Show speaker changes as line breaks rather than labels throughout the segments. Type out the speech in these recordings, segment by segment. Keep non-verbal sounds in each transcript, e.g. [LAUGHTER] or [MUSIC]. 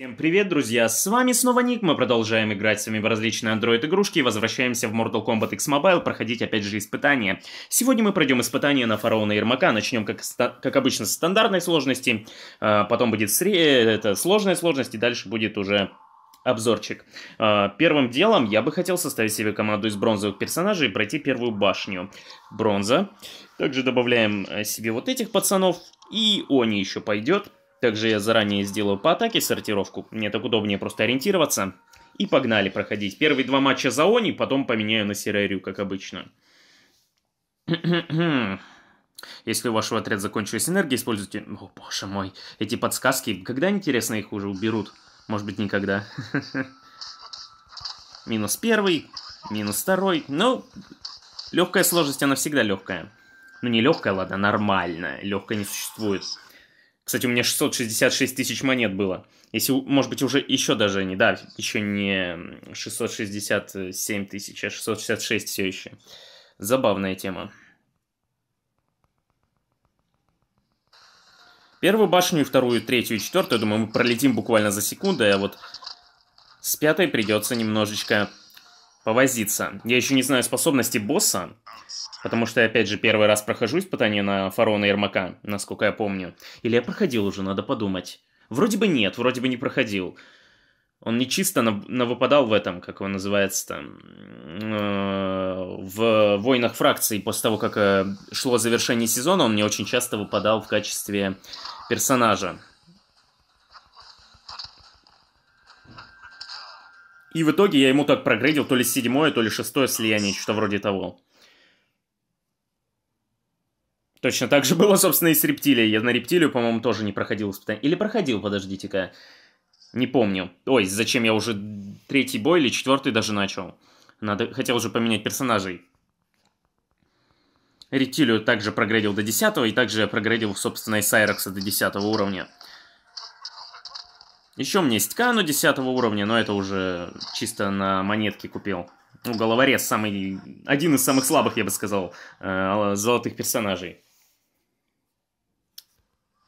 Всем привет, друзья! С вами снова Ник, мы продолжаем играть с вами в различные Android-игрушки и возвращаемся в Mortal Kombat X Mobile проходить опять же испытания. Сегодня мы пройдем испытание на фараона Ермака, начнем как, как обычно с стандартной сложности, а, потом будет сре это, сложная сложность и дальше будет уже обзорчик. А, первым делом я бы хотел составить себе команду из бронзовых персонажей и пройти первую башню. Бронза. Также добавляем э, себе вот этих пацанов и они еще пойдет. Также я заранее сделаю по атаке сортировку, мне так удобнее просто ориентироваться. И погнали проходить. Первые два матча за Они, потом поменяю на Серерию, как обычно. [CLEARS THROAT] Если у вашего отряда закончилась энергия, используйте... О, боже мой, эти подсказки, когда, интересно, их уже уберут? Может быть, никогда. [LAUGHS] Минус первый, минус второй. Ну, легкая сложность, она всегда легкая. Ну, не легкая, ладно, нормальная. Легкая не существует. Кстати, у меня 666 тысяч монет было. Если, может быть, уже еще даже не, да, еще не 667 тысяч, а 666 все еще. Забавная тема. Первую башню, вторую, третью и четвертую, думаю, мы пролетим буквально за секунду, а вот с пятой придется немножечко повозиться. Я еще не знаю способности босса, Потому что я, опять же, первый раз прохожу испытание на Фарона Ермака, насколько я помню. Или я проходил уже, надо подумать. Вроде бы нет, вроде бы не проходил. Он не чисто выпадал в этом, как его называется там, э, в «Войнах фракций». После того, как э, шло завершение сезона, он мне очень часто выпадал в качестве персонажа. И в итоге я ему так прогрейдил то ли седьмое, то ли шестое слияние, что-то вроде того. Точно так же было, [LAUGHS] собственно, и с рептилией. Я на рептилию, по-моему, тоже не проходил испытание. Или проходил, подождите-ка. Не помню. Ой, зачем я уже третий бой или четвертый даже начал? Надо... Хотел уже поменять персонажей. Рептилию также прогрейдил до 10 и также я прогрейдил, собственно, и Сайрекса до 10 уровня. Еще у меня есть Кану 10 уровня, но это уже чисто на монетки купил. Ну, головорез самый... Один из самых слабых, я бы сказал, э, золотых персонажей.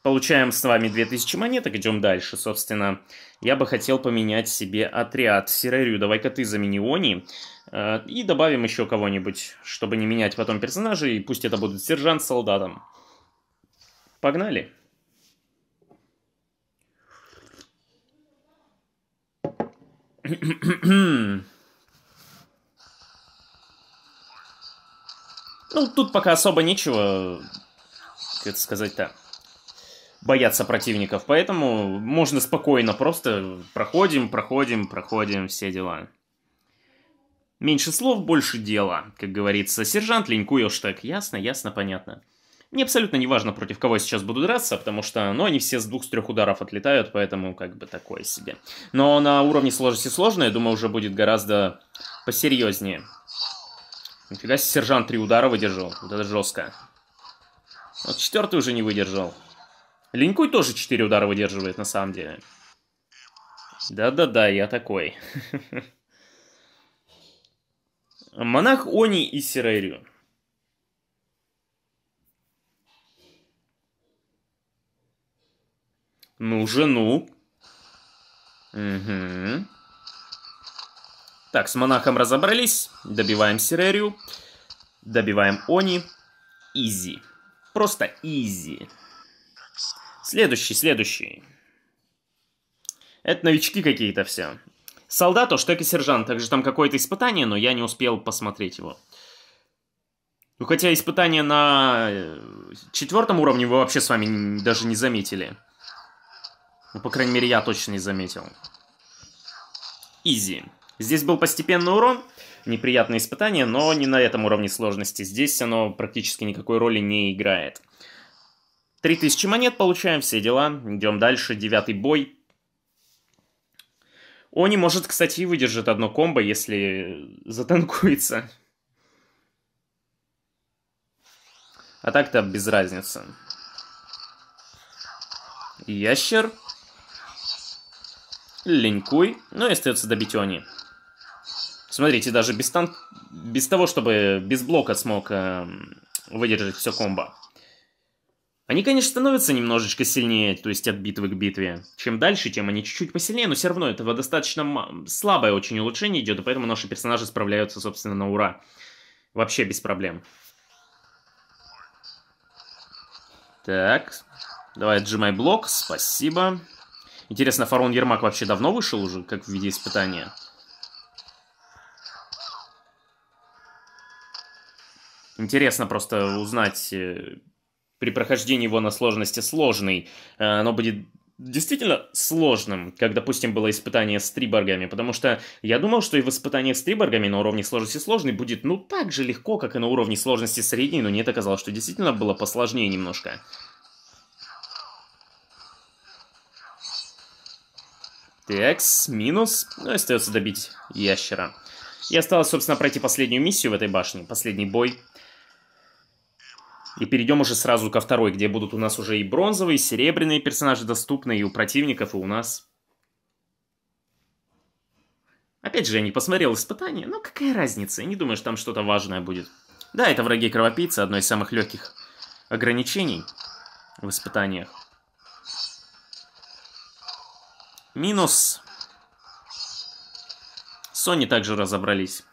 Получаем с вами 2000 монеток, идем дальше, собственно. Я бы хотел поменять себе отряд. Сирарю, давай-ка ты замени Они. Э, и добавим еще кого-нибудь, чтобы не менять потом персонажей. И пусть это будут сержант с солдатом. Погнали. Ну, тут пока особо нечего, сказать-то. Бояться противников, поэтому можно спокойно просто проходим, проходим, проходим все дела. Меньше слов, больше дела, как говорится. Сержант Линькуешь так, ясно, ясно, понятно. Мне абсолютно не важно, против кого я сейчас буду драться, потому что, ну, они все с двух-трех ударов отлетают, поэтому как бы такое себе. Но на уровне сложности сложное, я думаю, уже будет гораздо посерьезнее. Нифига себе, сержант три удара выдержал. Вот это жестко. Вот четвертый уже не выдержал. Линькой тоже 4 удара выдерживает, на самом деле. Да-да-да, я такой. [LAUGHS] Монах Они и Сирерию. Ну жену. Угу. Так, с монахом разобрались. Добиваем Сирерию. Добиваем Они. Изи. Просто изи. Следующий, следующий. Это новички какие-то все. Солдат, Оштек и сержант. Также там какое-то испытание, но я не успел посмотреть его. Ну, хотя испытание на э, четвертом уровне вы вообще с вами даже не заметили. Ну, по крайней мере, я точно не заметил. Изи. Здесь был постепенный урон, неприятное испытание, но не на этом уровне сложности. Здесь оно практически никакой роли не играет. 3000 монет получаем, все дела. Идем дальше, девятый бой. Они может, кстати, и выдержит одно комбо, если затанкуется. А так-то без разницы. Ящер. Ленькуй. Ну и остается добить Они. Смотрите, даже без тан Без того, чтобы без блока смог э, выдержать все комбо. Они, конечно, становятся немножечко сильнее, то есть от битвы к битве. Чем дальше, тем они чуть-чуть посильнее, но все равно этого достаточно слабое очень улучшение идет, и поэтому наши персонажи справляются, собственно, на ура. Вообще без проблем. Так, давай отжимай блок, спасибо. Интересно, Фарон Ермак вообще давно вышел уже, как в виде испытания? Интересно просто узнать э, при прохождении его на сложности сложный, э, оно будет действительно сложным, как, допустим, было испытание с триборгами, потому что я думал, что и в испытании с триборгами на уровне сложности сложный будет, ну, так же легко, как и на уровне сложности средней, но нет, оказалось, что действительно было посложнее немножко. Текс, минус, ну, остается добить ящера. И осталось, собственно, пройти последнюю миссию в этой башне, последний бой. И перейдем уже сразу ко второй, где будут у нас уже и бронзовые, и серебряные персонажи доступны и у противников, и у нас. Опять же, я не посмотрел испытания, но какая разница, я не думаю, что там что-то важное будет. Да, это враги кровопийцы, одно из самых легких ограничений в испытаниях. Минус. Сони также разобрались.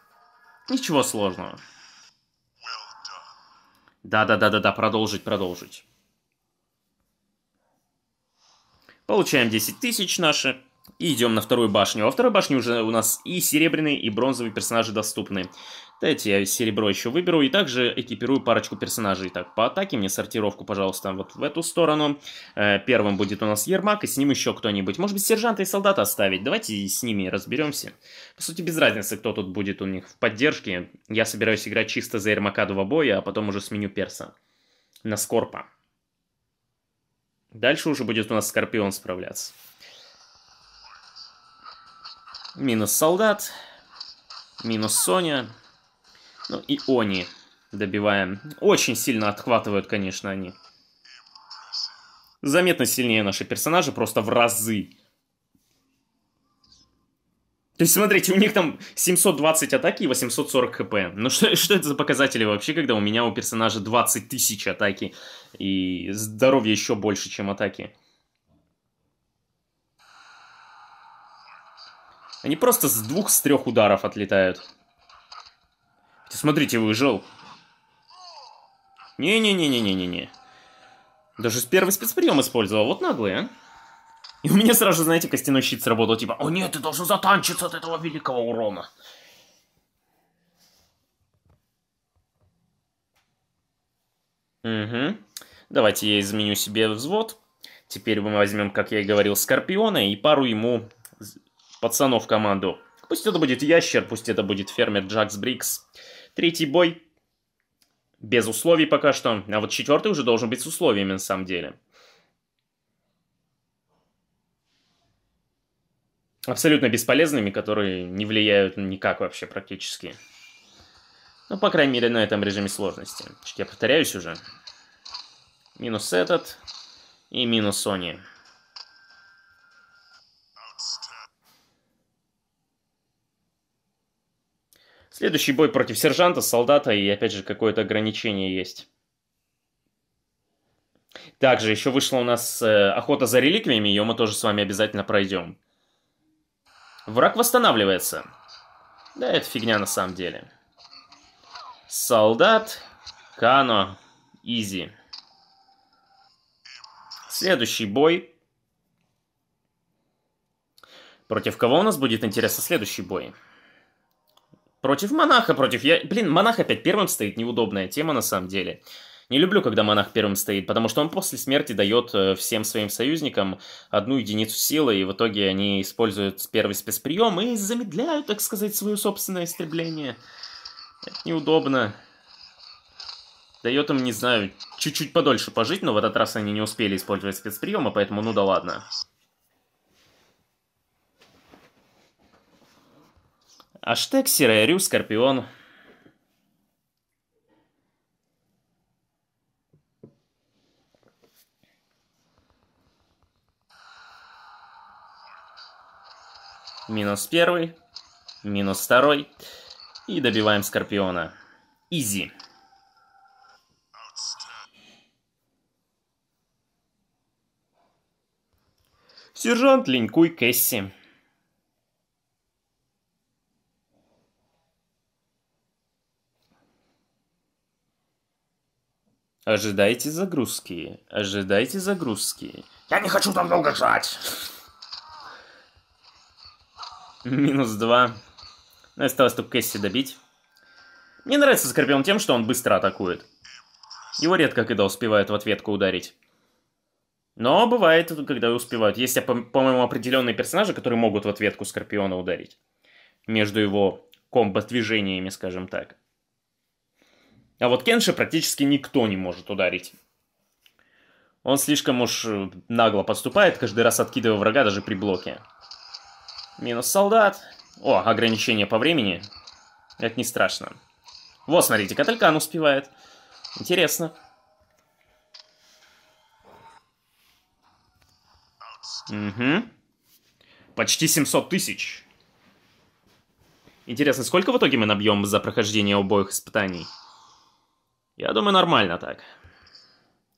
Ничего сложного. Да-да-да-да-да, продолжить, продолжить. Получаем 10 тысяч наши. И идем на вторую башню. Во второй башне уже у нас и серебряные, и бронзовые персонажи доступны. Дайте я серебро еще выберу. И также экипирую парочку персонажей. Так, по атаке мне сортировку, пожалуйста, вот в эту сторону. Э, первым будет у нас Ермак, и с ним еще кто-нибудь. Может быть, сержанта и солдата оставить? Давайте с ними разберемся. По сути, без разницы, кто тут будет у них в поддержке. Я собираюсь играть чисто за Ермака два боя, а потом уже сменю перса на Скорпа. Дальше уже будет у нас Скорпион справляться. Минус солдат. Минус Соня. Ну и они добиваем. Очень сильно отхватывают, конечно, они. Заметно сильнее наши персонажи, просто в разы. То есть, смотрите, у них там 720 атаки и 840 хп. Ну что, что это за показатели вообще, когда у меня у персонажа 20 тысяч атаки и здоровье еще больше, чем атаки? Они просто с двух, с трех ударов отлетают. Смотрите, выжил. Не-не-не-не-не-не-не. Даже с первый спецприем использовал. Вот наглые, а. И у меня сразу знаете, костяной щит сработал. Типа, о нет, ты должен затанчиться от этого великого урона. Угу. Давайте я изменю себе взвод. Теперь мы возьмем, как я и говорил, Скорпиона и пару ему пацанов в команду. Пусть это будет Ящер, пусть это будет фермер Джакс Брикс. Третий бой. Без условий пока что. А вот четвертый уже должен быть с условиями на самом деле. Абсолютно бесполезными, которые не влияют никак вообще практически. Ну, по крайней мере, на этом режиме сложности. Я повторяюсь уже. Минус этот. И минус Sony. Следующий бой против сержанта, солдата и опять же какое-то ограничение есть. Также еще вышла у нас э, охота за реликвиями, ее мы тоже с вами обязательно пройдем. Враг восстанавливается. Да, это фигня на самом деле. Солдат, Кано, Изи. Следующий бой. Против кого у нас будет интересно следующий бой? Против монаха, против... Я... Блин, монах опять первым стоит, неудобная тема на самом деле. Не люблю, когда монах первым стоит, потому что он после смерти дает э, всем своим союзникам одну единицу силы, и в итоге они используют первый спецприем и замедляют, так сказать, свое собственное истребление. Это неудобно. Дает им, не знаю, чуть-чуть подольше пожить, но в этот раз они не успели использовать спецприемы, поэтому ну да ладно. Аштек, Серая Рю, Скорпион. Минус первый. Минус второй. И добиваем Скорпиона. Изи. Сержант линкуй Кэсси. Ожидайте загрузки. Ожидайте загрузки. Я не хочу там долго ждать. Минус два. Ну, осталось только Кэсси добить. Мне нравится Скорпион тем, что он быстро атакует. Его редко когда успевают в ответку ударить. Но бывает, когда успевают. Есть, по-моему, определенные персонажи, которые могут в ответку Скорпиона ударить. Между его комбо-движениями, скажем так. А вот Кенши практически никто не может ударить. Он слишком уж э, нагло подступает, каждый раз откидывая врага даже при блоке. Минус солдат. О, ограничение по времени. Это не страшно. Вот, смотрите, Каталькан успевает. Интересно. Угу. Почти 700 тысяч. Интересно, сколько в итоге мы набьем за прохождение обоих испытаний? Я думаю, нормально так.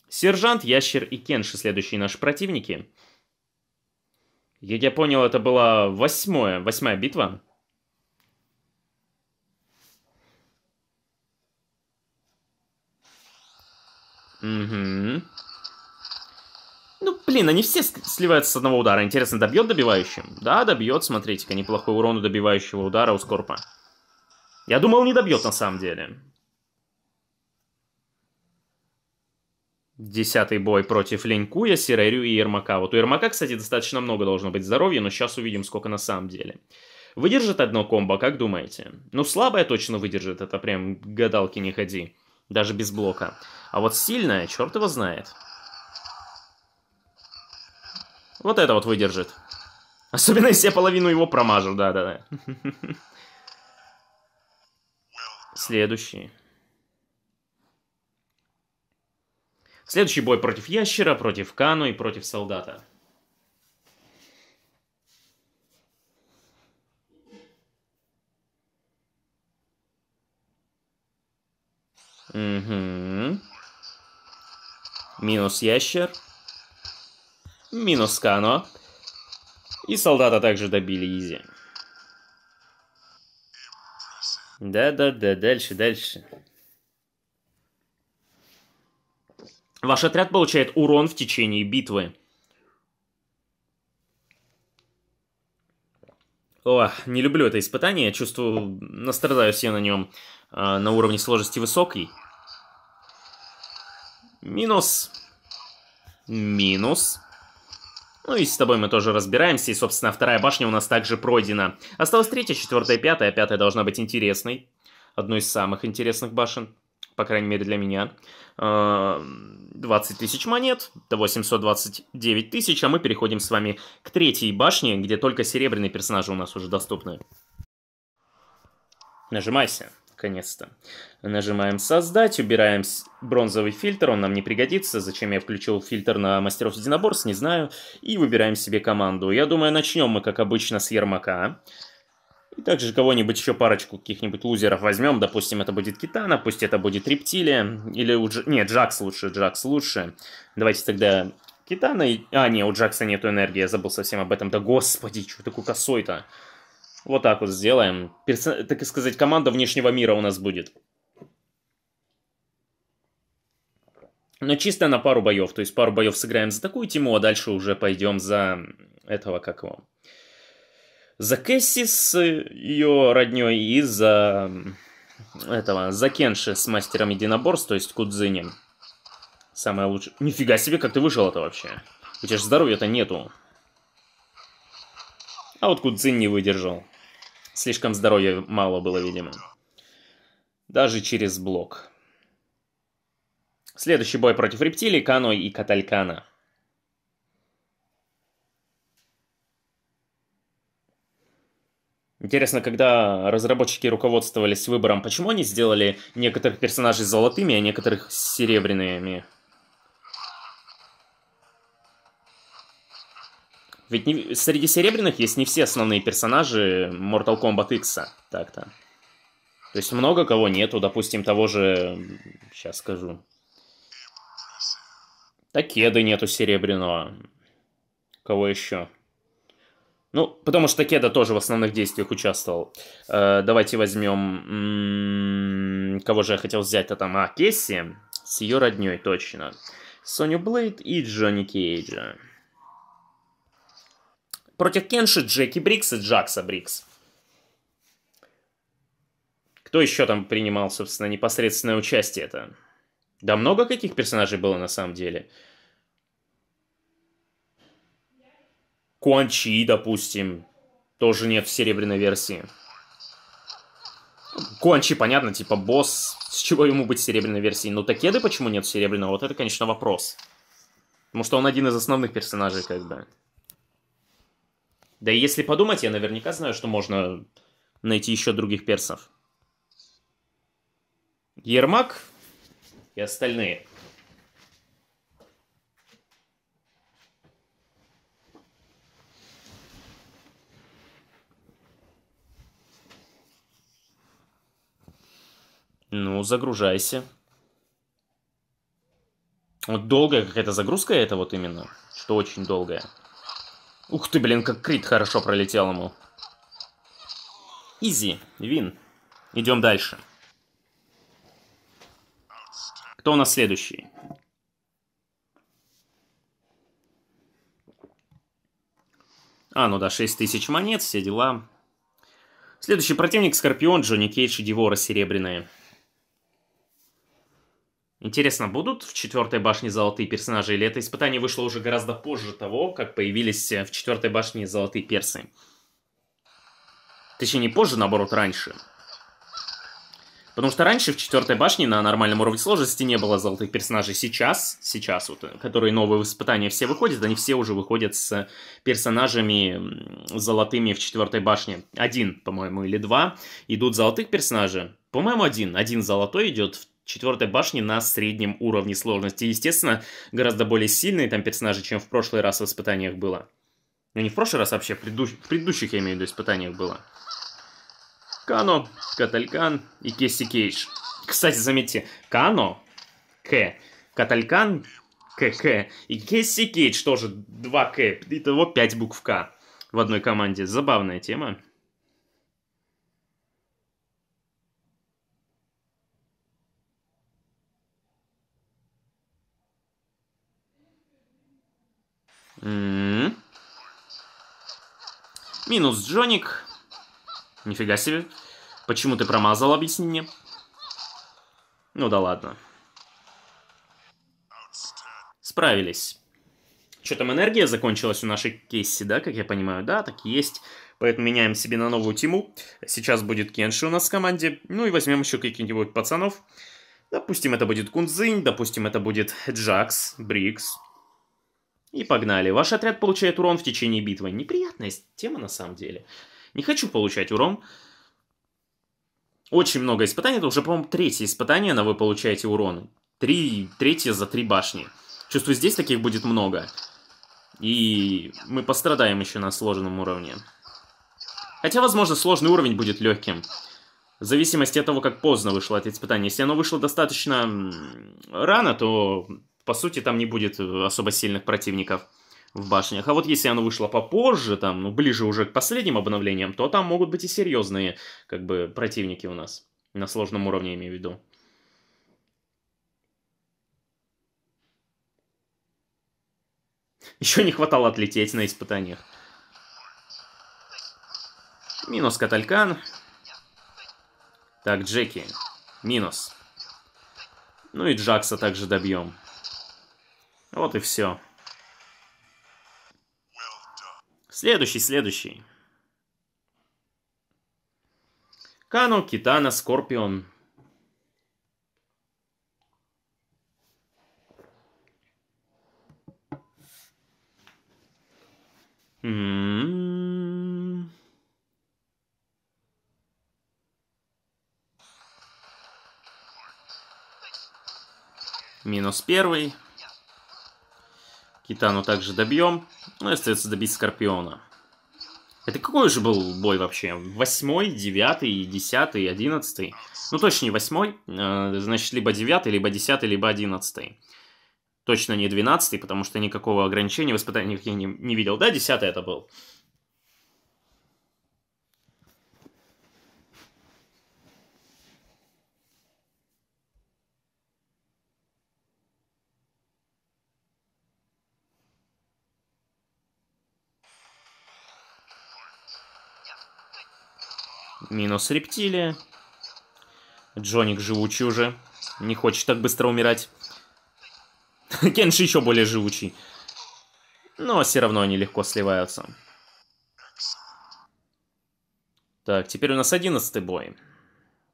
Сержант, Ящер и Кенши, следующие наши противники. Как я понял, это была восьмая, восьмая битва. Угу. Ну, блин, они все сливаются с одного удара. Интересно, добьет добивающим? Да, добьет, смотрите-ка, неплохой урон у добивающего удара у Скорпа. Я думал, не добьет на самом деле. Десятый бой против Ленькуя, Сирарю и Ермака. Вот у Ермака, кстати, достаточно много должно быть здоровья, но сейчас увидим, сколько на самом деле. Выдержит одно комбо, как думаете? Ну, слабая точно выдержит, это прям гадалки не ходи. Даже без блока. А вот сильная, черт его знает. Вот это вот выдержит. Особенно, если я половину его промажу, да-да-да. [LAUGHS] Следующий. Следующий бой против Ящера, против Кану и против Солдата. Угу. Минус Ящер. Минус Кано. И Солдата также добили Изи. Да-да-да, дальше, дальше. Ваш отряд получает урон в течение битвы. О, не люблю это испытание, чувствую, настрадаюсь я на нем э, на уровне сложности высокий. Минус. Минус. Ну и с тобой мы тоже разбираемся, и, собственно, вторая башня у нас также пройдена. Осталась третья, четвертая, пятая. Пятая должна быть интересной. Одной из самых интересных башен, по крайней мере для меня. Э 20 тысяч монет до 829 тысяч, а мы переходим с вами к третьей башне, где только серебряные персонажи у нас уже доступны. Нажимайся, наконец-то. Нажимаем «Создать», убираем бронзовый фильтр, он нам не пригодится. Зачем я включил фильтр на мастеров единоборств, не знаю. И выбираем себе команду. Я думаю, начнем мы, как обычно, с Ермака. И также кого-нибудь еще парочку каких-нибудь лузеров возьмем. Допустим, это будет Китана, пусть это будет Рептилия. Или у Дж... Нет, Джакс лучше, Джакс лучше. Давайте тогда Китана и... А, не, у Джакса нету энергии, я забыл совсем об этом. Да господи, что такое косой-то? Вот так вот сделаем. Персо... Так и сказать, команда внешнего мира у нас будет. Но чисто на пару боев. То есть пару боев сыграем за такую тему, а дальше уже пойдем за этого, как его, за Кэсси с ее родней и за этого, за Кенши с мастером единоборств, то есть Кудзини. Самое лучшее. Нифига себе, как ты выжил это вообще? У тебя же здоровья-то нету. А вот Кудзин не выдержал. Слишком здоровья мало было, видимо. Даже через блок. Следующий бой против рептилий, Кано и Каталькана. Интересно, когда разработчики руководствовались выбором, почему они сделали некоторых персонажей золотыми, а некоторых серебряными? Ведь не... среди серебряных есть не все основные персонажи Mortal Kombat X, так-то. То есть много кого нету, допустим, того же... Сейчас скажу. Такеды нету серебряного. Кого еще? Ну, потому что Кеда тоже в основных действиях участвовал. Э, давайте возьмем... кого же я хотел взять-то там? А, Кесси с ее родней, точно. Соню Блейд и Джонни Кейджа. Против Кенши, Джеки Брикс и Джакса Брикс. Кто еще там принимал, собственно, непосредственное участие то Да много каких персонажей было на самом деле. Куанчи, допустим, тоже нет в серебряной версии. Куанчи, понятно, типа босс, с чего ему быть в серебряной версии. Но ну, Такеды почему нет серебряного, вот это, конечно, вопрос. Потому что он один из основных персонажей, как бы. Да и если подумать, я наверняка знаю, что можно найти еще других персов. Ермак и остальные. Ну, загружайся. Вот долгая какая-то загрузка это вот именно, что очень долгая. Ух ты, блин, как крит хорошо пролетел ему. Изи, вин. Идем дальше. Кто у нас следующий? А, ну да, 6000 монет, все дела. Следующий противник Скорпион, Джонни Кейдж и Девора Серебряные. Интересно, будут в четвертой башне золотые персонажи, или это испытание вышло уже гораздо позже того, как появились э, в четвертой башне золотые персы? Точнее, не позже, наоборот, раньше. Потому что раньше в четвертой башне на нормальном уровне сложности не было золотых персонажей. Сейчас, сейчас вот, э, которые новые испытания все выходят, они все уже выходят с персонажами золотыми в четвертой башне. Один, по-моему, или два идут золотых персонажа. По-моему, один. Один золотой идет в четвертой башни на среднем уровне сложности. Естественно, гораздо более сильные там персонажи, чем в прошлый раз в испытаниях было. Ну, не в прошлый раз а вообще, в, предыдущ... в предыдущих, я имею в виду, испытаниях было. Кано, Каталькан и Кесси Кейдж. Кстати, заметьте, Кано, К, Каталькан, КК и Кесси Кейдж тоже 2К. Итого 5 букв К в одной команде. Забавная тема. Минус Джоник. Нифига себе. Почему ты промазал, объясни мне. Ну да ладно. Справились. Что там, энергия закончилась у нашей Кейси, да, как я понимаю? Да, так и есть. Поэтому меняем себе на новую тиму. Сейчас будет Кенши у нас в команде. Ну и возьмем еще каких-нибудь пацанов. Допустим, это будет Кунзинь, допустим, это будет Джакс, Брикс, и погнали. Ваш отряд получает урон в течение битвы. Неприятная тема на самом деле. Не хочу получать урон. Очень много испытаний. Это уже, по-моему, третье испытание, на вы получаете урон. Три, третье за три башни. Чувствую, здесь таких будет много. И мы пострадаем еще на сложенном уровне. Хотя, возможно, сложный уровень будет легким. В зависимости от того, как поздно вышло это испытание. Если оно вышло достаточно рано, то по сути, там не будет э, особо сильных противников в башнях. А вот если оно вышло попозже, там, ну, ближе уже к последним обновлениям, то там могут быть и серьезные, как бы, противники у нас. На сложном уровне, имею в виду. [LAUGHS] Еще не хватало отлететь на испытаниях. Минус Каталькан. Так, Джеки. Минус. Ну и Джакса также добьем. Вот и все. Следующий, следующий. Кано, Китана, Скорпион. М-м-м. Минус первый. Китану также добьем. Ну и остается добить Скорпиона. Это какой же был бой вообще? Восьмой, девятый, десятый, одиннадцатый? Ну, точно не восьмой. Э, значит, либо девятый, либо десятый, либо одиннадцатый. Точно не двенадцатый, потому что никакого ограничения в испытаниях я не, не видел. Да, десятый это был. Минус рептилия. Джоник живучий уже. Не хочет так быстро умирать. [LAUGHS] Кенши еще более живучий. Но все равно они легко сливаются. Так, теперь у нас одиннадцатый бой.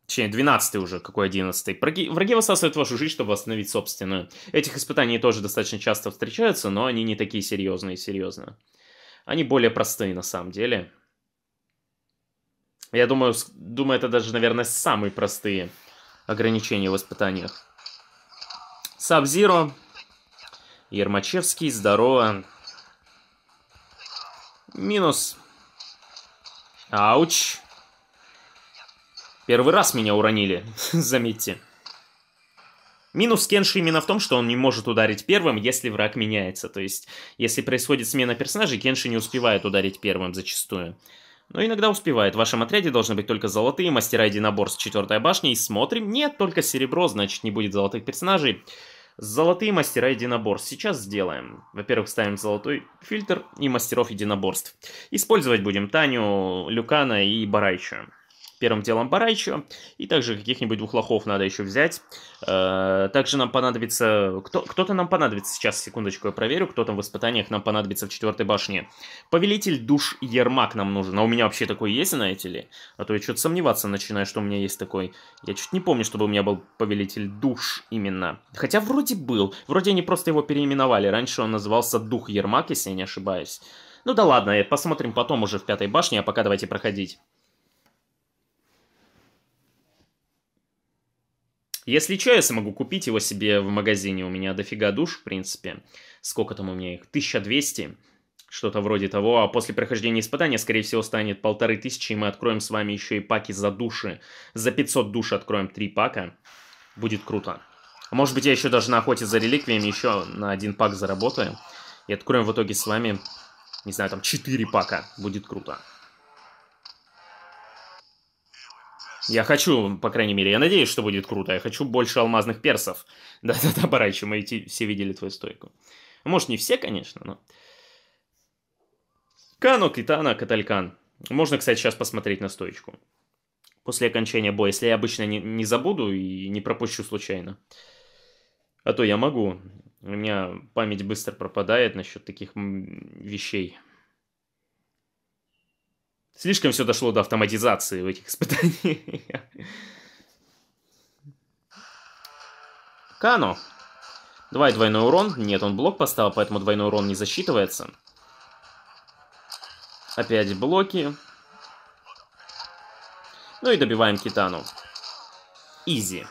Точнее, двенадцатый уже, какой одиннадцатый. Враги, враги высасывают вашу жизнь, чтобы восстановить собственную. Этих испытаний тоже достаточно часто встречаются, но они не такие серьезные, серьезно. Они более простые на самом деле. Я думаю, думаю, это даже, наверное, самые простые ограничения в испытаниях. Сабзиро. Ермачевский, здорово. Минус. Ауч. Первый раз меня уронили, [LAUGHS] заметьте. Минус Кенши именно в том, что он не может ударить первым, если враг меняется. То есть, если происходит смена персонажей, Кенши не успевает ударить первым зачастую но иногда успевает. В вашем отряде должны быть только золотые, мастера единоборств четвертой башни. И смотрим, нет, только серебро, значит не будет золотых персонажей. Золотые мастера единоборств. Сейчас сделаем. Во-первых, ставим золотой фильтр и мастеров единоборств. Использовать будем Таню, Люкана и Барайчу первым делом Барайчо, и также каких-нибудь двух лохов надо еще взять. Э, также нам понадобится... Кто, кто-то нам понадобится, сейчас, секундочку, я проверю, кто там в испытаниях нам понадобится в четвертой башне. Повелитель душ Ермак нам нужен, а у меня вообще такой есть, знаете ли? А то я что-то сомневаться начинаю, что у меня есть такой. Я чуть не помню, чтобы у меня был повелитель душ именно. Хотя вроде был, вроде они просто его переименовали. Раньше он назывался Дух Ермак, если я не ошибаюсь. Ну да ладно, э, посмотрим потом уже в пятой башне, а пока давайте проходить. Если что, я смогу купить его себе в магазине. У меня дофига душ, в принципе. Сколько там у меня их? 1200. Что-то вроде того. А после прохождения испытания, скорее всего, станет полторы тысячи. И мы откроем с вами еще и паки за души. За 500 душ откроем три пака. Будет круто. может быть, я еще даже на охоте за реликвиями еще на один пак заработаю. И откроем в итоге с вами, не знаю, там 4 пака. Будет круто. Я хочу, по крайней мере, я надеюсь, что будет круто. Я хочу больше алмазных персов. [LAUGHS] Да-да-да, Барайчи, мы все видели твою стойку. Может, не все, конечно, но... Кано, Китана, Каталькан. Можно, кстати, сейчас посмотреть на стоечку. После окончания боя, если я обычно не, не забуду и не пропущу случайно. А то я могу. У меня память быстро пропадает насчет таких вещей. Слишком все дошло до автоматизации в этих испытаниях. Кано. Давай двойной урон. Нет, он блок поставил, поэтому двойной урон не засчитывается. Опять блоки. Ну и добиваем Китану. Изи.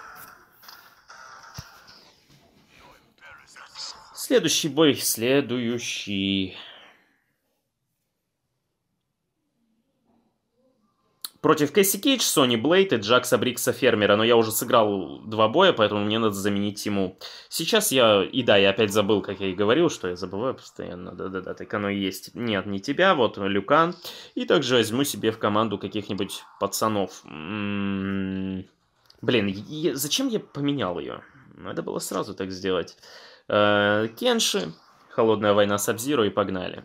Следующий бой, следующий. против Кэсси Кейдж, Сони Блейд и Джакса Брикса Фермера. Но я уже сыграл два боя, поэтому мне надо заменить ему. Сейчас я... И да, я опять забыл, как я и говорил, что я забываю постоянно. Да-да-да, так оно и есть. Нет, не тебя, вот Люкан. И также возьму себе в команду каких-нибудь пацанов. М-м-м. Блин, зачем я поменял ее? Надо было сразу так сделать. Э, Кенши, Холодная война с Абзиро и погнали.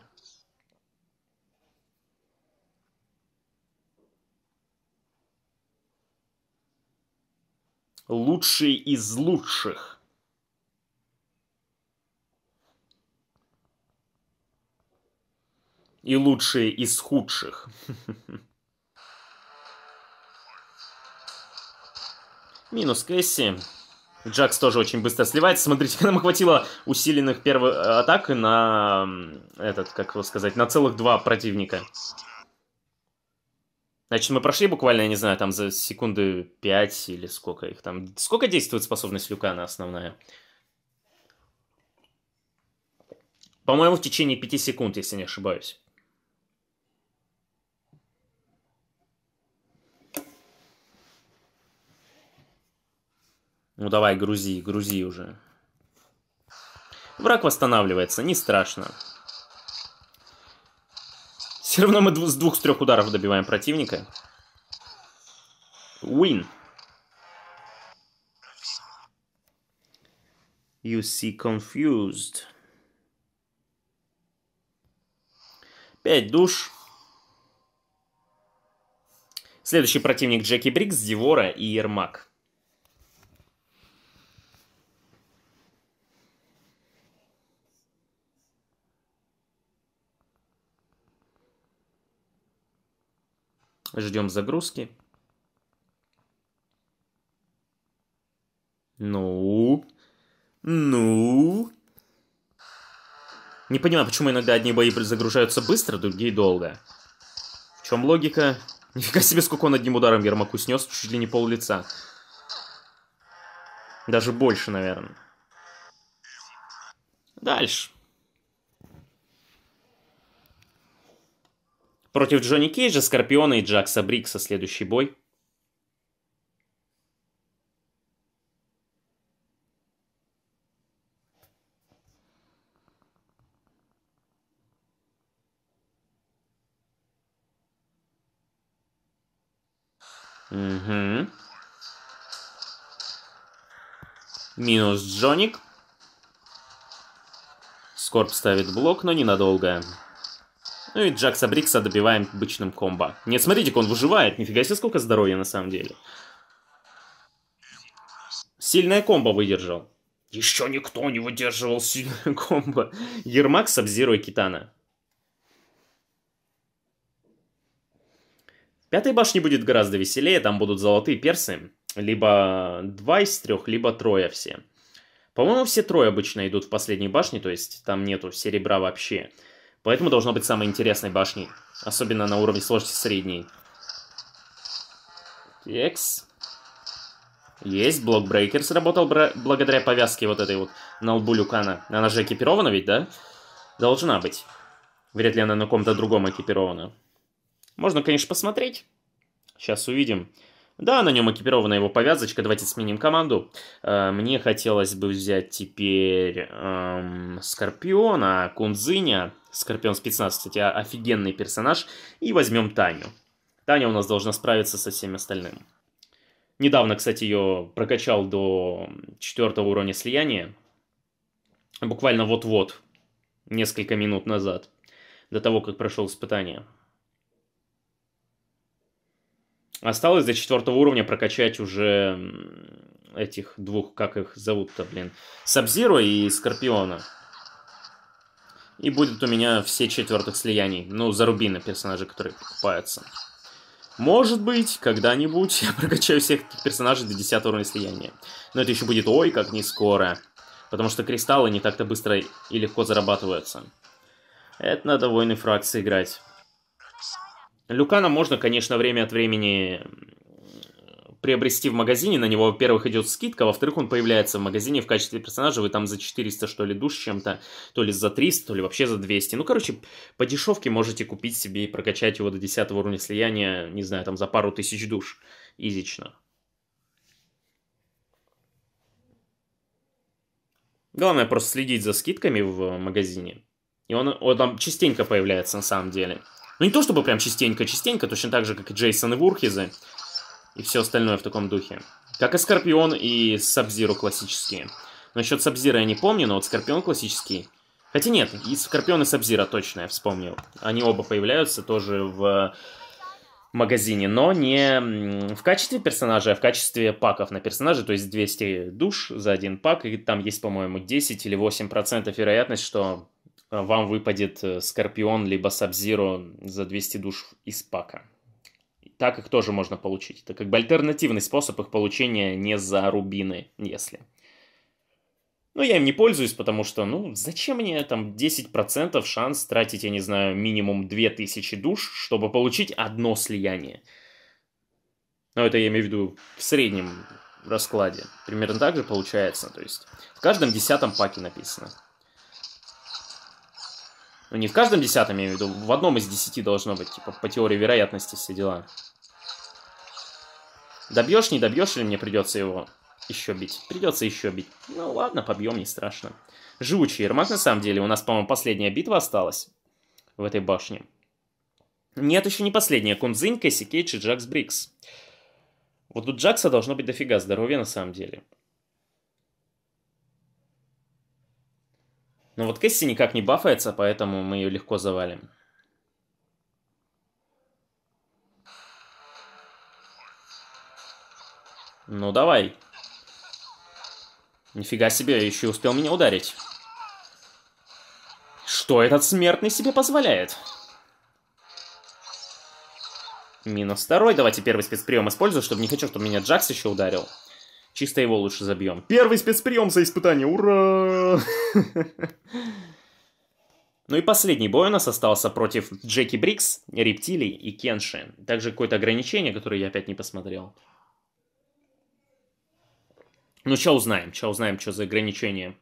лучший из лучших. И лучшие из худших. [LAUGHS] Минус Кэсси. Джакс тоже очень быстро сливается. Смотрите, [LAUGHS] нам хватило усиленных первых атак на этот, как его сказать, на целых два противника. Значит, мы прошли буквально, я не знаю, там за секунды 5 или сколько их там. Сколько действует способность Люкана основная? По-моему, в течение 5 секунд, если не ошибаюсь. Ну давай, грузи, грузи уже. Враг восстанавливается, не страшно. Все равно мы с двух, с трех ударов добиваем противника. Win. You see confused. Пять душ. Следующий противник Джеки Брикс, Дивора и Ермак. Ждем загрузки. Ну? Ну? Не понимаю, почему иногда одни бои загружаются быстро, другие долго. В чем логика? [LAUGHS] Нифига себе, сколько он одним ударом Ермаку снес, чуть ли не пол лица. Даже больше, наверное. Дальше. Против Джонни Кейджа, Скорпиона и Джакса Брикса следующий бой. Угу. Минус Джоник. Скорб ставит блок, но ненадолго. Ну и Джакса Брикса добиваем обычным комбо. Нет, смотрите, он выживает. Нифига себе, сколько здоровья на самом деле. Сильное комбо выдержал. Еще никто не выдерживал сильное комбо. Ермак с обзирой Китана. Пятой башни будет гораздо веселее, там будут золотые персы. Либо два из трех, либо трое все. По-моему, все трое обычно идут в последней башне, то есть там нету серебра вообще. Поэтому должно быть самой интересной башней. Особенно на уровне сложности средней. Текс. Есть, блокбрейкер сработал благодаря повязке вот этой вот на лбу Люкана. Она же экипирована ведь, да? Должна быть. Вряд ли она на ком-то другом экипирована. Можно, конечно, посмотреть. Сейчас увидим. Да, на нем экипирована его повязочка. Давайте сменим команду. А, мне хотелось бы взять теперь эм, Скорпиона, Кунзиня. Скорпион спецназ, кстати, офигенный персонаж. И возьмем Таню. Таня у нас должна справиться со всем остальным. Недавно, кстати, ее прокачал до четвертого уровня слияния. Буквально вот-вот, несколько минут назад, до того, как прошел испытание. Осталось до четвертого уровня прокачать уже этих двух, как их зовут-то, блин, Сабзиро и Скорпиона. И будет у меня все четвертых слияний. Ну, за рубины персонажи, которые покупаются. Может быть, когда-нибудь [LAUGHS] я прокачаю всех персонажей до 10 уровня слияния. Но это еще будет ой, как не скоро. Потому что кристаллы не так-то быстро и легко зарабатываются. Это надо войны фракции играть. Люкана можно, конечно, время от времени приобрести в магазине, на него, во-первых, идет скидка, во-вторых, он появляется в магазине в качестве персонажа, вы там за 400 что ли душ чем-то, то ли за 300, то ли вообще за 200. Ну, короче, по дешевке можете купить себе и прокачать его до 10 уровня слияния, не знаю, там за пару тысяч душ, изично. Главное просто следить за скидками в магазине. И он, он там частенько появляется на самом деле. Ну не то чтобы прям частенько-частенько, точно так же, как и Джейсон и Вурхизы и все остальное в таком духе. Как и Скорпион и Сабзиру классические. Насчет Сабзира я не помню, но вот Скорпион классический. Хотя нет, и Скорпион и Сабзира точно я вспомнил. Они оба появляются тоже в магазине, но не в качестве персонажа, а в качестве паков на персонаже, то есть 200 душ за один пак, и там есть, по-моему, 10 или 8% процентов вероятность, что э, вам выпадет э, Скорпион либо Сабзиру за 200 душ из пака так их тоже можно получить. Это как бы альтернативный способ их получения не за рубины, если. Но я им не пользуюсь, потому что, ну, зачем мне там 10% шанс тратить, я не знаю, минимум 2000 душ, чтобы получить одно слияние. Но это я имею в виду в среднем раскладе. Примерно так же получается. То есть в каждом десятом паке написано. Ну, не в каждом десятом, я имею в виду, в одном из десяти должно быть, типа, по теории вероятности все дела. Добьешь, не добьешь, или мне придется его еще бить? Придется еще бить. Ну ладно, побьем, не страшно. Живучий Ермак, на самом деле, у нас, по-моему, последняя битва осталась в этой башне. Нет, еще не последняя. Кунзинь, Кэсси Кейдж и Джакс Брикс. Вот у Джакса должно быть дофига здоровья, на самом деле. Но вот Кэсси никак не бафается, поэтому мы ее легко завалим. Ну, давай. Нифига себе, еще успел меня ударить. Что этот смертный себе позволяет? Минус второй. Давайте первый спецприем использую, чтобы не хочу, чтобы меня Джакс еще ударил. Чисто его лучше забьем. Первый спецприем за испытание. Ура! [LAUGHS] Ну и последний бой у нас остался против Джеки Брикс, Рептилий и Кенши. Также какое-то ограничение, которое я опять не посмотрел. Ну, сейчас узнаем, сейчас узнаем, что за ограничение.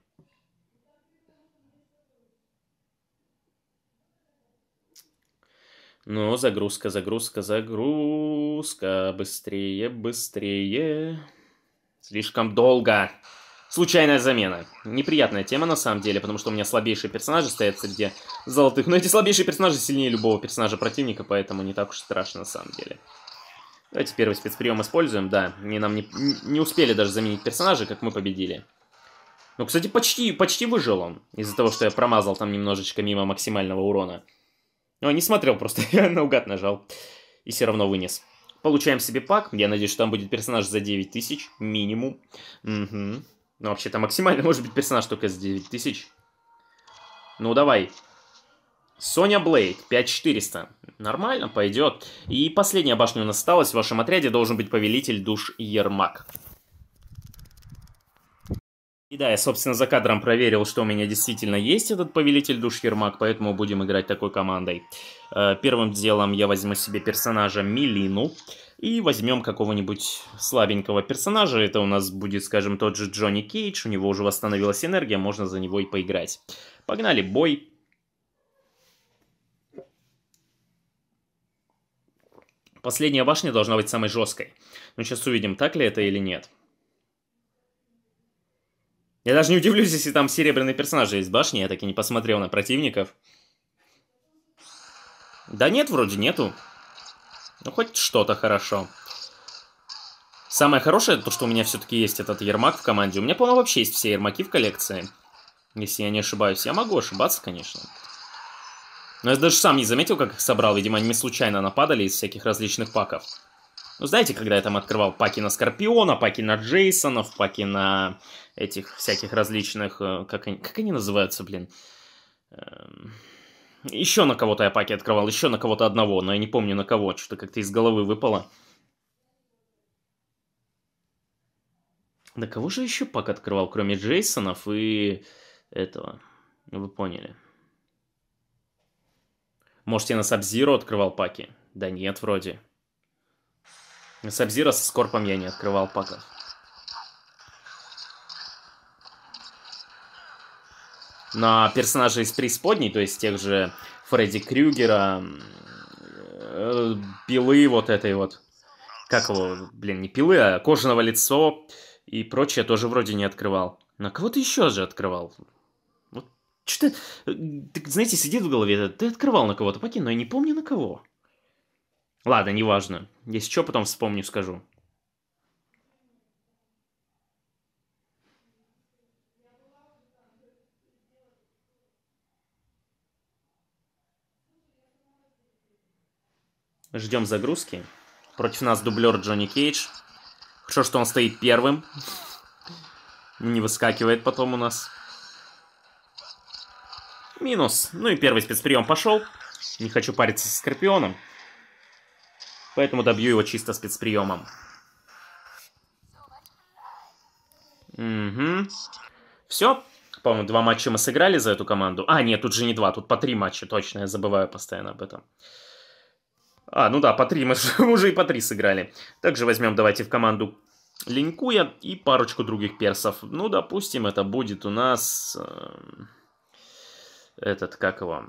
Ну, загрузка, загрузка, загрузка. Быстрее, быстрее. Слишком долго. Случайная замена. Неприятная тема на самом деле, потому что у меня слабейшие персонажи стоят среди золотых. Но эти слабейшие персонажи сильнее любого персонажа противника, поэтому не так уж страшно на самом деле. Давайте первый спецприем используем, да. И нам не, не успели даже заменить персонажа, как мы победили. Ну, кстати, почти, почти выжил он. Из-за того, что я промазал там немножечко мимо максимального урона. Но ну, а не смотрел просто, [LAUGHS] я наугад нажал. И все равно вынес. Получаем себе пак. Я надеюсь, что там будет персонаж за 9000, минимум. Угу. Ну, вообще-то максимально [LAUGHS] может быть персонаж только за 9000. Ну, давай. Соня Блейд, 5400. Нормально, пойдет. И последняя башня у нас осталась. В вашем отряде должен быть повелитель душ Ермак. И да, я, собственно, за кадром проверил, что у меня действительно есть этот повелитель душ Ермак, поэтому будем играть такой командой. Э, первым делом я возьму себе персонажа Милину. И возьмем какого-нибудь слабенького персонажа. Это у нас будет, скажем, тот же Джонни Кейдж. У него уже восстановилась энергия, можно за него и поиграть. Погнали, бой. Последняя башня должна быть самой жесткой. Но ну, сейчас увидим, так ли это или нет. Я даже не удивлюсь, если там серебряные персонажи есть в башне. Я так и не посмотрел на противников. Да нет, вроде нету. Ну, хоть что-то хорошо. Самое хорошее, то, что у меня все-таки есть этот ермак в команде. У меня, по-моему, вообще есть все ермаки в коллекции. Если я не ошибаюсь. Я могу ошибаться, Конечно. Но я даже сам не заметил, как их собрал, видимо, они случайно нападали из всяких различных паков. Ну, знаете, когда я там открывал паки на Скорпиона, паки на Джейсонов, паки на этих всяких различных... Э, как они, как они называются, блин? Эм, еще на кого-то я паки открывал, еще на кого-то одного, но я не помню на кого, что-то как-то из головы выпало. На кого же еще пак открывал, кроме Джейсонов и этого? Вы поняли. Может, я на Сабзиру открывал паки? Да нет, вроде. На Сабзира со Скорпом я не открывал паков. На персонажей из преисподней, то есть тех же Фредди Крюгера, э, пилы вот этой вот, как его, блин, не пилы, а кожаного лицо и прочее тоже вроде не открывал. На кого то еще же открывал? Что-то, э, знаете, сидит в голове, ты открывал на кого-то пакет, но я не помню на кого. Ладно, неважно. Если что, потом вспомню, скажу. Ждем загрузки. Против нас дублер Джонни Кейдж. Хорошо, что он стоит первым. Не выскакивает потом у нас. Минус. Ну и первый спецприем пошел. Не хочу париться со Скорпионом. Поэтому добью его чисто спецприемом. Угу. Все. По-моему, два матча мы сыграли за эту команду. А, нет, тут же не два, тут по три матча, точно. Я забываю постоянно об этом. А, ну да, по три, мы [LAUGHS] уже и по три сыграли. Также возьмем, давайте, в команду Линькуя и парочку других персов. Ну, допустим, это будет у нас... Эм, этот, как его,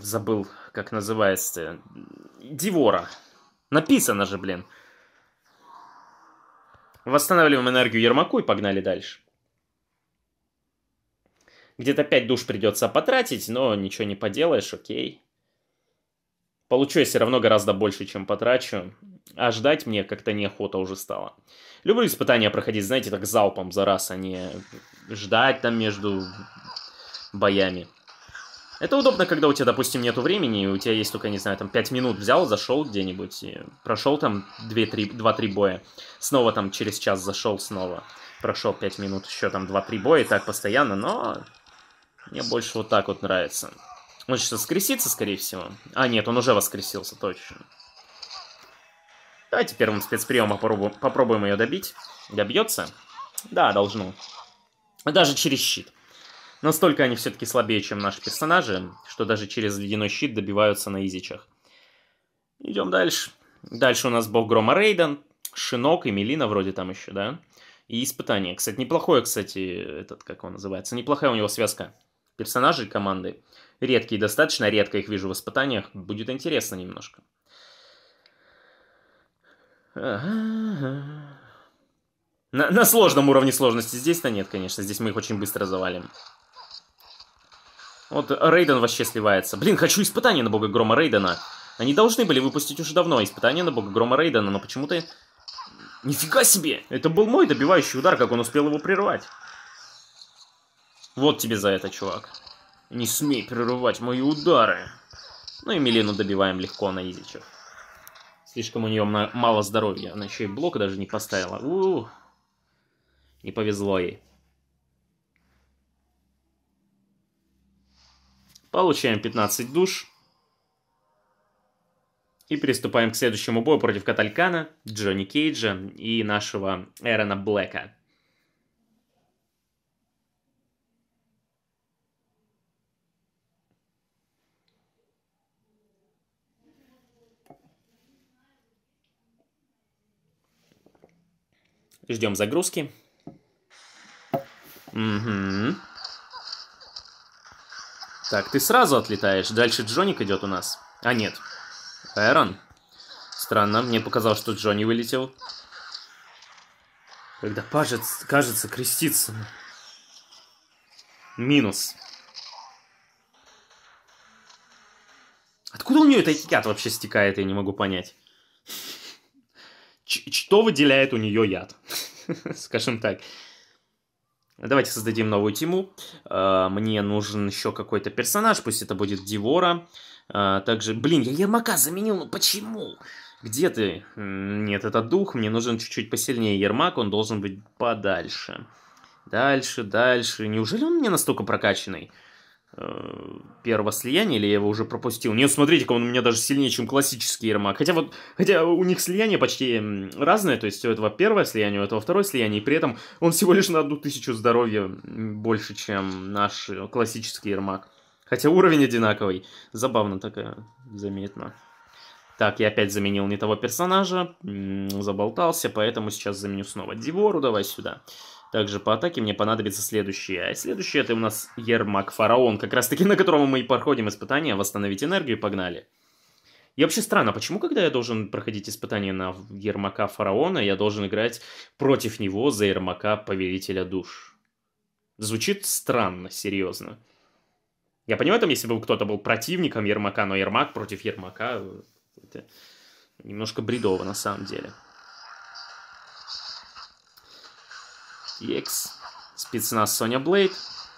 забыл, как называется, Дивора. Написано же, блин. Восстанавливаем энергию Ермаку и погнали дальше. Где-то 5 душ придется потратить, но ничего не поделаешь, окей. Получу я все равно гораздо больше, чем потрачу. А ждать мне как-то неохота уже стало. Люблю испытания проходить, знаете, так залпом за раз, а не ждать там между боями. Это удобно, когда у тебя, допустим, нету времени, и у тебя есть только, не знаю, там 5 минут взял, зашел где-нибудь, и прошел там 2-3 боя, снова там через час зашел снова, прошел 5 минут, еще там 2-3 боя, и так постоянно, но мне больше вот так вот нравится. Он сейчас воскресится, скорее всего. А, нет, он уже воскресился, точно. Давайте первым спецприемом попробуем, попробуем ее добить. Добьется? Да, должно. Даже через щит. Настолько они все-таки слабее, чем наши персонажи, что даже через ледяной щит добиваются на изичах. Идем дальше. Дальше у нас бог грома Рейден, Шинок и Мелина вроде там еще, да? И испытание. Кстати, неплохое, кстати, этот, как он называется, неплохая у него связка персонажей команды. Редкие достаточно, редко их вижу в испытаниях. Будет интересно немножко. На, на сложном уровне сложности здесь-то нет, конечно. Здесь мы их очень быстро завалим. Вот Рейден вообще сливается. Блин, хочу испытание на бога грома Рейдена. Они должны были выпустить уже давно испытание на бога грома Рейдена, но почему-то... Нифига себе! Это был мой добивающий удар, как он успел его прервать. Вот тебе за это, чувак. Не смей прерывать мои удары. Ну и Милену добиваем легко на изиче. Слишком у нее мало здоровья. Она еще и блок даже не поставила. У -у -у. Не повезло ей. Получаем 15 душ. И приступаем к следующему бою против Каталькана, Джонни Кейджа и нашего Эрона Блэка. Ждем загрузки. Угу. Так, ты сразу отлетаешь. Дальше Джоник идет у нас. А, нет. Эрон. Странно, мне показалось, что Джонни вылетел. Когда пажец, кажется, крестится. Минус. Откуда у нее этот яд вообще стекает, я не могу понять. Ч что выделяет у нее яд? [LAUGHS] Скажем так. Давайте создадим новую тему. Э, мне нужен еще какой-то персонаж, пусть это будет Дивора. Э, также, блин, я Ермака заменил, ну почему? Где ты? Нет, это дух, мне нужен чуть-чуть посильнее Ермак, он должен быть подальше. Дальше, дальше. Неужели он мне настолько прокачанный? Э, первого слияния, или я его уже пропустил. Нет, смотрите как он у меня даже сильнее, чем классический Ермак. Хотя вот, хотя у них слияние почти разное, то есть у этого первое слияние, у этого второе слияние, и при этом он [LAUGHS] всего лишь на одну тысячу здоровья больше, чем наш классический Ермак. Хотя уровень одинаковый. Забавно такая, заметно. Так, я опять заменил не того персонажа, заболтался, поэтому сейчас заменю снова Дивору, давай сюда. Сюда. Также по атаке мне понадобится следующее. А следующее это у нас Ермак Фараон, как раз таки [LAUGHS] на котором мы и проходим испытания. Восстановить энергию, погнали. И вообще странно, почему, когда я должен проходить испытание на Ермака Фараона, я должен играть против него за Ермака Повелителя Душ? Звучит странно, серьезно. Я понимаю, там, если бы кто-то был противником Ермака, но Ермак против Ермака... Э, это немножко бредово, на самом деле. Екс. Спецназ Соня Блейд.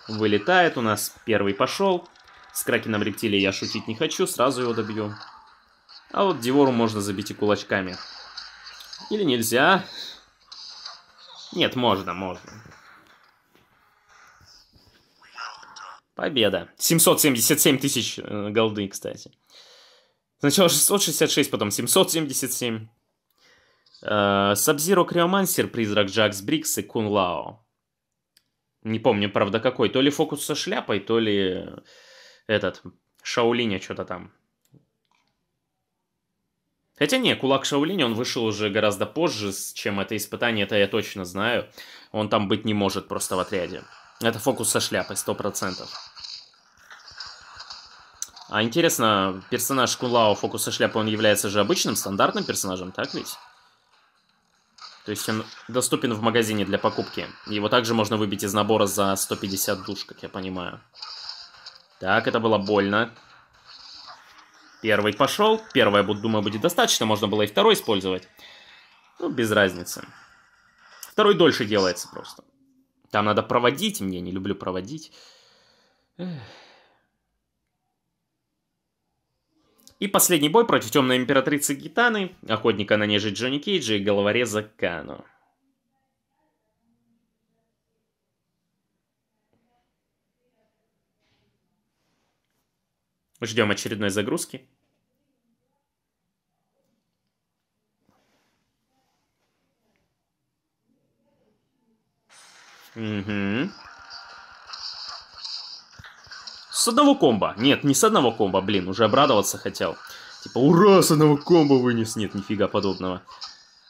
Вылетает у нас. Первый пошел. С Кракеном Рептилии я шутить не хочу, сразу его добью. А вот Дивору можно забить и кулачками. Или нельзя. Нет, можно, можно. Победа. 777 тысяч э, голды, кстати. Сначала 666, потом 777. Э, Сабзиро Криомансер, Призрак Джакс Брикс и Кун Лао. Не помню, правда, какой. То ли фокус со шляпой, то ли этот, Шаулиня что-то там. Хотя не, кулак Шаулиня, он вышел уже гораздо позже, чем это испытание, это я точно знаю. Он там быть не может просто в отряде. Это фокус со шляпой, 100%. А интересно, персонаж Кулао фокус со шляпой, он является же обычным, стандартным персонажем, так ведь? То есть он доступен в магазине для покупки. Его также можно выбить из набора за 150 душ, как я понимаю. Так, это было больно. Первый пошел. Первая, думаю, будет достаточно. Можно было и второй использовать. Ну, без разницы. Второй дольше делается просто. Там надо проводить. Мне не люблю проводить. Эх. И последний бой против Темной Императрицы Гитаны, Охотника на нежить Джонни Кейджа и Головореза Кану. Ждем очередной загрузки. Угу. С одного комбо. Нет, не с одного комбо, блин, уже обрадоваться хотел. Типа, ура, с одного комбо вынес. Нет, нифига подобного.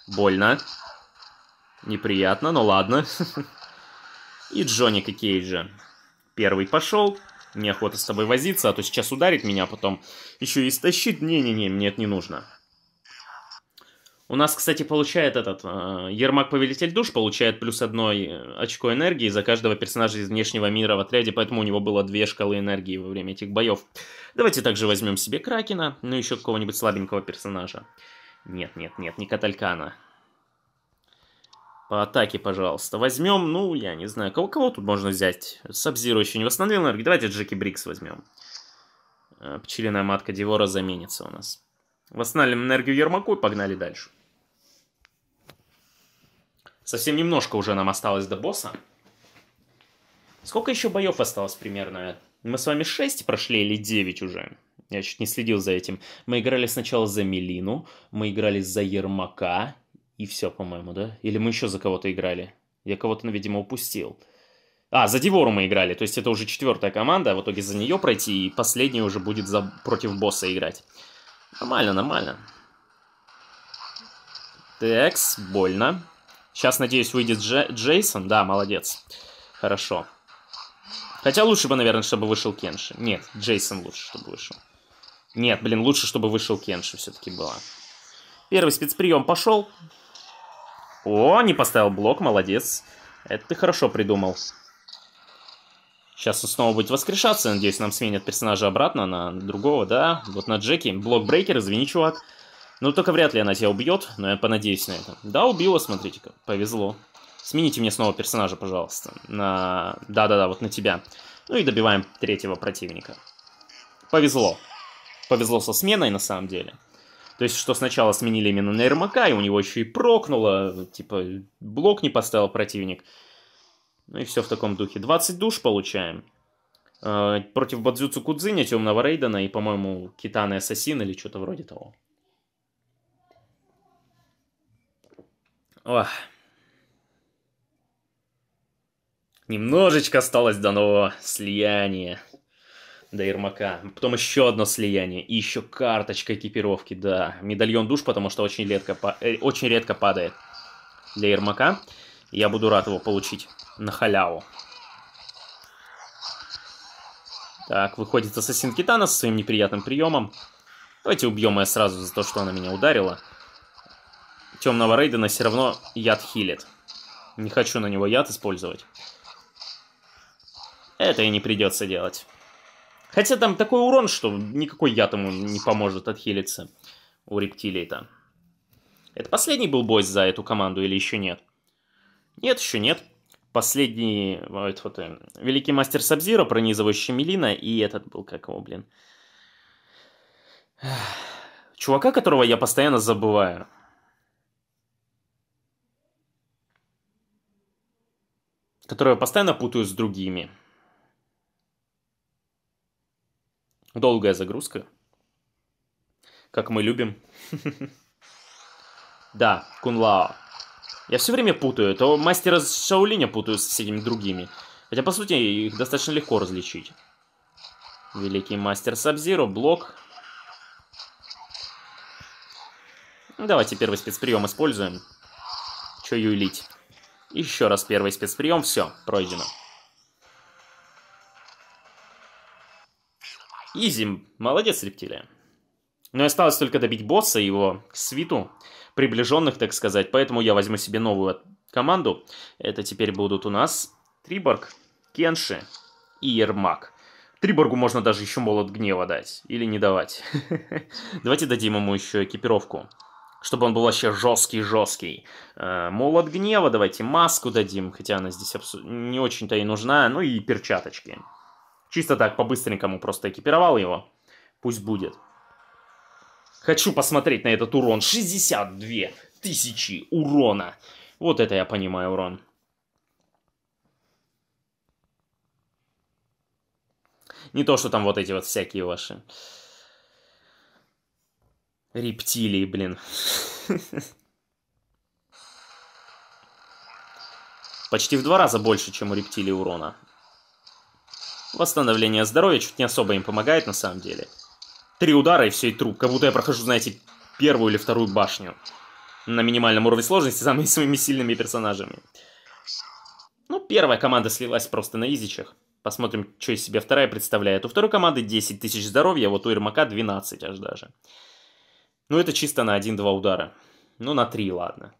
Больно. Неприятно, но ладно. [LAUGHS] И Джонни какие же. Первый пошел. Неохота с тобой возиться, а то сейчас ударит меня, а потом еще и стащит. Не-не-не, мне это не нужно. У нас, кстати, получает этот э, Ермак Повелитель Душ, получает плюс одной э, очко энергии за каждого персонажа из внешнего мира в отряде, поэтому у него было две шкалы энергии во время этих боев. Давайте также возьмем себе Кракена, ну еще какого-нибудь слабенького персонажа. Нет, нет, нет, не Каталькана. По атаке, пожалуйста. Возьмем, ну, я не знаю, кого, кого тут можно взять? Сабзиру еще не восстановил энергию. Давайте Джеки Брикс возьмем. Э, Пчелиная матка Девора заменится у нас. Восстанавливаем энергию Ермаку и погнали дальше. Совсем немножко уже нам осталось до босса. Сколько еще боев осталось примерно? Мы с вами 6 прошли или 9 уже? Я чуть не следил за этим. Мы играли сначала за Мелину, мы играли за Ермака, и все, по-моему, да? Или мы еще за кого-то играли? Я кого-то, видимо, упустил. А, за Дивору мы играли, то есть это уже четвертая команда, а в итоге за нее пройти, и последняя уже будет за... против босса играть. Нормально, нормально. Текс, больно. Сейчас, надеюсь, выйдет Дж Джейсон. Да, молодец. Хорошо. Хотя лучше бы, наверное, чтобы вышел Кенши. Нет, Джейсон лучше, чтобы вышел. Нет, блин, лучше, чтобы вышел Кенши все-таки было. Первый спецприем пошел. О, не поставил блок, молодец. Это ты хорошо придумал. Сейчас он снова будет воскрешаться. Надеюсь, нам сменят персонажа обратно на другого, да? Вот на Джеки. Блокбрейкер, извини, чувак. Ну, только вряд ли она тебя убьет, но я понадеюсь на это. Да, убила, смотрите-ка. Повезло. Смените мне снова персонажа, пожалуйста. На... Да-да-да, вот на тебя. Ну и добиваем третьего противника. Повезло. Повезло со сменой, на самом деле. То есть, что сначала сменили именно на Эрмака и у него еще и прокнуло, типа, блок не поставил противник. Ну и все в таком духе. 20 душ получаем. Э, против Бадзюцу Кудзиня, Темного Рейдена и, по-моему, Китаны Ассасин или что-то вроде того. Ох. Немножечко осталось до нового слияния. До Ермака. Потом еще одно слияние. И еще карточка экипировки, да. Медальон душ, потому что очень редко, э, очень редко падает для Ермака. Я буду рад его получить на халяву. Так, выходит Ассасин Китана со своим неприятным приемом. Давайте убьем ее сразу за то, что она меня ударила. Темного Рейдена все равно яд хилит. Не хочу на него яд использовать. Это и не придется делать. Хотя там такой урон, что никакой яд ему не поможет отхилиться у рептилий-то. Это последний был бой за эту команду или еще нет? Нет, еще нет. Последний, э, вот, вот, э, великий мастер Сабзира, пронизывающий Мелина, и этот был, как его, блин, [SIGHS] чувака, которого я постоянно забываю. Которого я постоянно путаю с другими. Долгая загрузка. Как мы любим. [LAUGHS] Да, Кунлао. Я все время путаю. Это мастера Шаолиня путаю с этими другими. Хотя, по сути, их достаточно легко различить. Великий мастер Сабзиро блок. Ну, давайте первый спецприем используем. Че юлить? Еще раз первый спецприем. Все, пройдено. Изи. Молодец, рептилия. Но осталось только добить босса и его свиту приближенных, так сказать. Поэтому я возьму себе новую команду. Это теперь будут у нас Триборг, Кенши и Ермак. Триборгу можно даже еще молот гнева дать. Или не давать. [LAUGHS] Давайте дадим ему еще экипировку. Чтобы он был вообще жесткий-жесткий. Э, молот гнева давайте маску дадим. Хотя она здесь не очень-то и нужна. Ну и перчаточки. Чисто так, по-быстренькому просто экипировал его. Пусть будет. Хочу посмотреть на этот урон. 62 тысячи урона. Вот это я понимаю урон. Не то, что там вот эти вот всякие ваши... Рептилии, блин. Почти в два раза больше, чем у рептилии урона. Восстановление здоровья чуть не особо им помогает на самом деле. Три удара и все, и труп. Как будто я прохожу, знаете, первую или вторую башню. На минимальном уровне сложности, самыми [LAUGHS] своими сильными персонажами. Ну, первая команда слилась просто на изичах. Посмотрим, что из себя вторая представляет. У второй команды 10 тысяч здоровья, а вот у Ермака 12 аж даже. Ну, это чисто на 1-2 удара. Ну, на 3, ладно.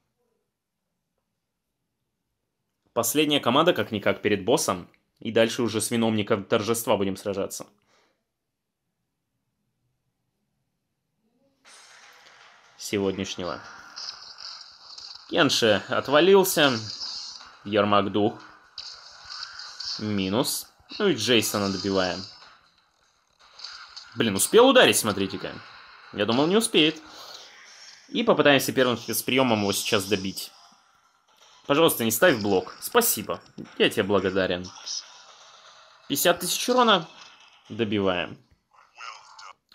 Последняя команда, как-никак, перед боссом. И дальше уже с виновником торжества будем сражаться. сегодняшнего. Кенши отвалился. Ермак Минус. Ну и Джейсона добиваем. Блин, успел ударить, смотрите-ка. Я думал, не успеет. И попытаемся первым с приемом его сейчас добить. Пожалуйста, не ставь блок. Спасибо. Я тебе благодарен. 50 тысяч урона. Добиваем.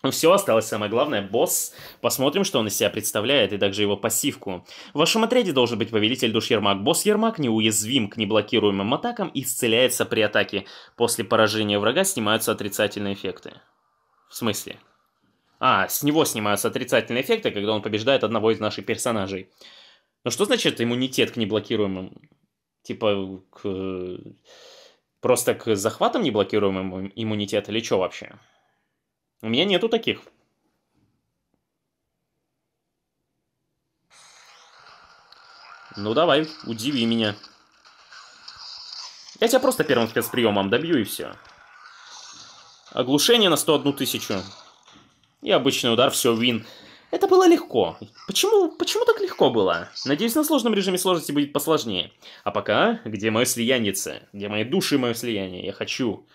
Ну все, осталось самое главное, босс. Посмотрим, что он из себя представляет, и также его пассивку. В вашем отряде должен быть повелитель душ Ермак. Босс Ермак неуязвим к неблокируемым атакам и исцеляется при атаке. После поражения врага снимаются отрицательные эффекты. В смысле? А, с него снимаются отрицательные эффекты, когда он побеждает одного из наших персонажей. Ну что значит иммунитет к неблокируемым? Типа, к... Э, просто к захватам неблокируемым иммунитет или что вообще? У меня нету таких. Ну давай, удиви меня. Я тебя просто первым спецприемом добью и все. Оглушение на 101 тысячу. И обычный удар, все, вин. Это было легко. Почему, почему так легко было? Надеюсь, на сложном режиме сложности будет посложнее. А пока, где мое слиянице? Где мои души и мое слияние? Я хочу...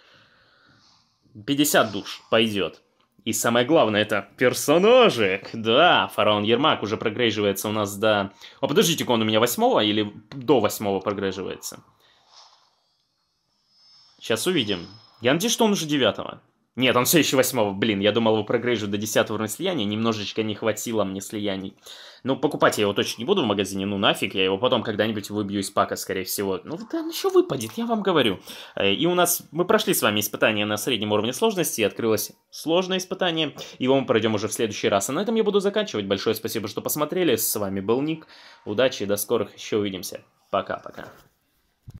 50 душ пойдет. И самое главное, это персонажик. Да, фараон Ермак уже прогреживается у нас до... О, подождите-ка, он у меня восьмого или до восьмого прогреживается? Сейчас увидим. Я надеюсь, что он уже девятого. Нет, он все еще восьмого, блин, я думал его прогрейжу до десятого на слияние, немножечко не хватило мне слияний. Ну, покупать я его точно не буду в магазине, ну нафиг, я его потом когда-нибудь выбью из пака, скорее всего. Ну, да он еще выпадет, я вам говорю. Э, и у нас, мы прошли с вами испытание на среднем уровне сложности, открылось сложное испытание, его мы пройдем уже в следующий раз. А на этом я буду заканчивать, большое спасибо, что посмотрели, с вами был Ник, удачи, до скорых, еще увидимся, пока-пока.